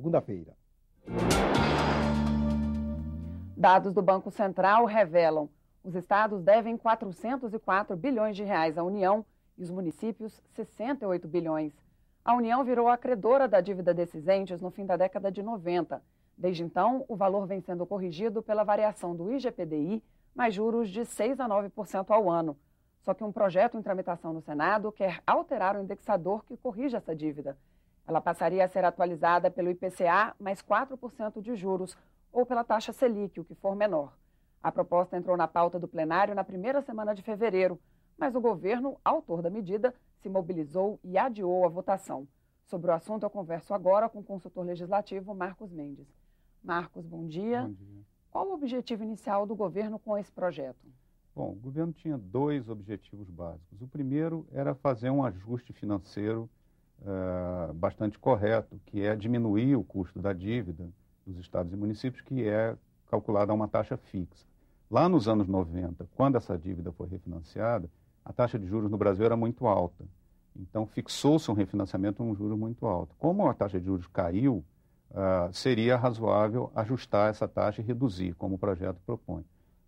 segunda-feira. Dados do Banco Central revelam os estados devem 404 bilhões de reais à União e os municípios 68 bilhões. A União virou a credora da dívida desses entes no fim da década de 90. Desde então, o valor vem sendo corrigido pela variação do IGPDI, mais juros de 6 a 9% ao ano. Só que um projeto em tramitação no Senado quer alterar o indexador que corrige essa dívida. Ela passaria a ser atualizada pelo IPCA mais 4% de juros ou pela taxa Selic, o que for menor. A proposta entrou na pauta do plenário na primeira semana de fevereiro, mas o governo, autor da medida, se mobilizou e adiou a votação. Sobre o assunto, eu converso agora com o consultor legislativo Marcos Mendes. Marcos, bom dia. Bom dia. Qual o objetivo inicial do governo com esse projeto? Bom, o governo tinha dois objetivos básicos. O primeiro era fazer um ajuste financeiro eh, bastante correto, que é diminuir o custo da dívida dos estados e municípios, que é calculada a uma taxa fixa. Lá nos anos 90, quando essa dívida foi refinanciada, a taxa de juros no Brasil era muito alta. Então, fixou-se um refinanciamento a um juro muito alto. Como a taxa de juros caiu, uh, seria razoável ajustar essa taxa e reduzir, como o projeto propõe.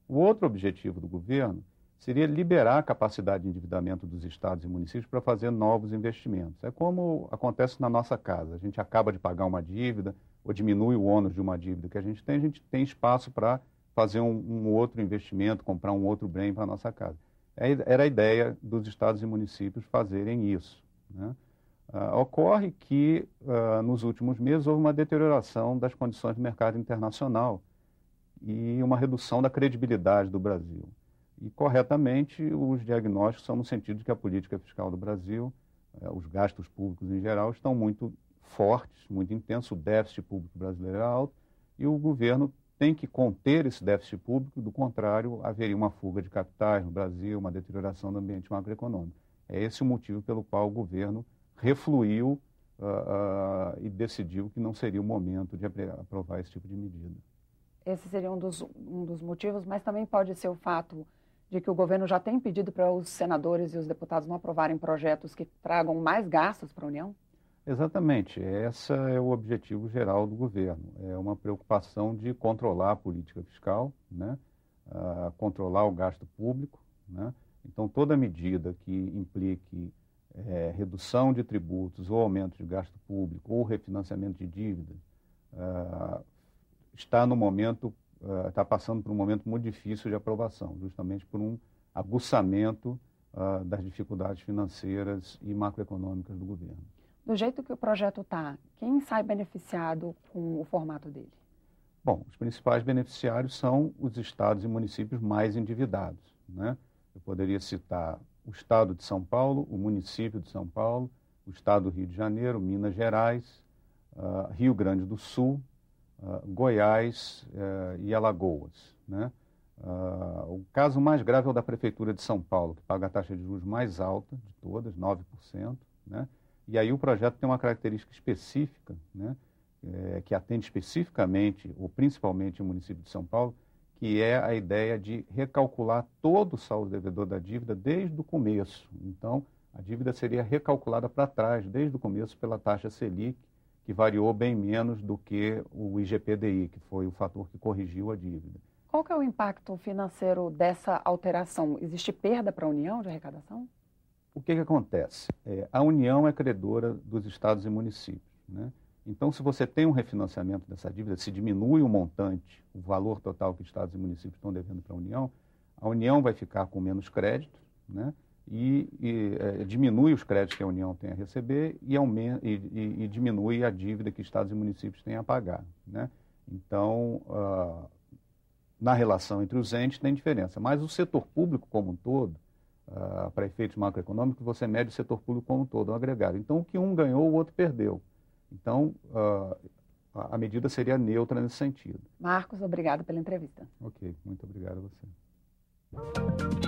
O outro objetivo do governo seria liberar a capacidade de endividamento dos estados e municípios para fazer novos investimentos. É como acontece na nossa casa. A gente acaba de pagar uma dívida ou diminui o ônus de uma dívida que a gente tem, a gente tem espaço para fazer um, um, outro investimento, comprar um outro bem para a nossa casa. É, era a ideia dos estados e municípios fazerem isso. Né? Uh, ocorre que, uh, nos últimos meses, houve uma deterioração das condições do mercado internacional e uma redução da credibilidade do Brasil e corretamente os diagnósticos são no sentido de que a política fiscal do Brasil, é, os gastos públicos em geral, estão muito fortes, muito intensos, o déficit público brasileiro é alto e o governo tem que conter esse déficit público, do contrário, haveria uma fuga de capitais no Brasil, uma deterioração do ambiente macroeconômico. É esse o motivo pelo qual o governo refluiu uh, uh, e decidiu que não seria o momento de aprovar esse tipo de medida. Esse seria um dos, um dos motivos, mas também pode ser o fato de que o governo já tem pedido para os senadores e os deputados não aprovarem projetos que tragam mais gastos para a União? Exatamente, esse é o objetivo geral do governo. É uma preocupação de controlar a política fiscal, né? Ah, controlar o gasto público. Né? Então, toda medida que implique é, redução de tributos ou aumento de gasto público ou refinanciamento de dívida uh, ah, está no momento está eh, uh, passando por um momento muito difícil de aprovação, justamente por um aguçamento uh, das dificuldades financeiras e macroeconômicas do governo. Do jeito que o projeto está, quem sai beneficiado com o formato dele? Bom, os principais beneficiários são os estados e municípios mais endividados. Né? Eu poderia citar o estado de São Paulo, o município de São Paulo, o estado do Rio de Janeiro, Minas Gerais, uh, Rio Grande do Sul, ah, Goiás eh, e Alagoas. Né? Ah, o caso mais grave é o da Prefeitura de São Paulo, que paga a taxa de juros mais alta de todas, 9%. Né? E aí o projeto tem uma característica específica, né? É, que atende especificamente ou principalmente o município de São Paulo, que é a ideia de recalcular todo o saldo devedor da dívida desde o começo. Então, a dívida seria recalculada para trás, desde o começo, pela taxa Selic, que variou bem menos do que o IGPDI, que foi o fator que corrigiu a dívida. Qual que é o impacto financeiro dessa alteração? Existe perda para a União de arrecadação? O que, que acontece? É, a União é credora dos estados e municípios. Né? Então, se você tem um refinanciamento dessa dívida, se diminui o montante, o valor total que estados e municípios estão devendo para a União, a União vai ficar com menos crédito, né? e, e é, diminui os créditos que a União tem a receber e, aumenta, e, e, e diminui a dívida que estados e municípios têm a pagar. Né? Então, uh, na relação entre os entes tem diferença. Mas o setor público como um todo, uh, para efeitos macroeconômicos, você mede o setor público como um todo, um agregado. Então, o que um ganhou, o outro perdeu. Então, uh, a medida seria neutra nesse sentido. Marcos, obrigado pela entrevista. Ok, muito obrigado a você.